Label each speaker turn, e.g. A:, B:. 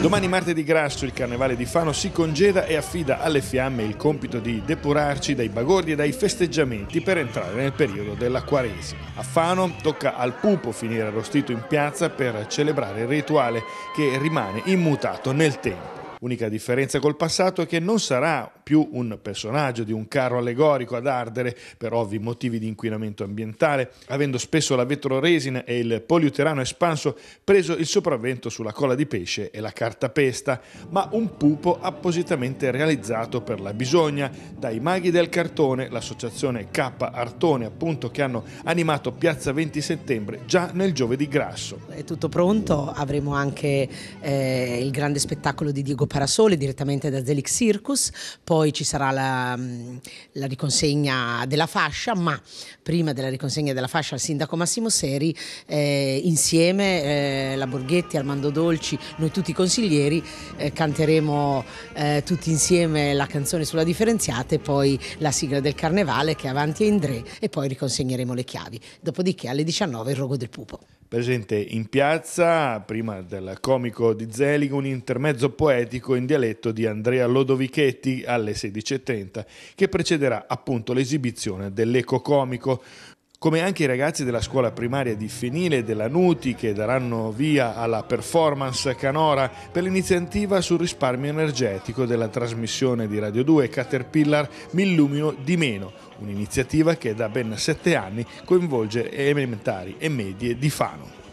A: Domani martedì grasso il carnevale di Fano si congeda e affida alle fiamme il compito di depurarci dai bagordi e dai festeggiamenti per entrare nel periodo della Quaresima. A Fano tocca al pupo finire arrostito in piazza per celebrare il rituale che rimane immutato nel tempo. Unica differenza col passato è che non sarà più un personaggio di un carro allegorico ad ardere per ovvi motivi di inquinamento ambientale, avendo spesso la vetroresina e il poliuterano espanso preso il sopravvento sulla cola di pesce e la cartapesta, ma un pupo appositamente realizzato per la bisogna dai maghi del cartone, l'associazione K Artone appunto che hanno animato Piazza 20 settembre già nel giovedì grasso.
B: È tutto pronto, avremo anche eh, il grande spettacolo di Diego Parasole direttamente da Zelix Circus, poi ci sarà la, mm, la, riconsegna della fascia, ma prima della riconsegna della fascia al sindaco Massimo Seri, eh, insieme eh, la Borghetti, Armando Dolci, noi tutti i consiglieri eh, canteremo eh, tutti insieme la canzone sulla differenziata e poi la sigla del carnevale che è avanti e in Indre e poi riconsegneremo le chiavi. Dopodiché alle 19 il rogo del pupo
A: presente in piazza, prima del comico di Zelig, un intermezzo poetico in dialetto di Andrea Lodovichetti alle 16.30, che precederà appunto l'esibizione dell'eco comico come anche i ragazzi della scuola primaria di Fenile e della Nuti che daranno via alla performance Canora per l'iniziativa sul risparmio energetico della trasmissione di Radio 2 Caterpillar Mi illumino di meno, un'iniziativa che da ben sette anni coinvolge elementari e medie di Fano.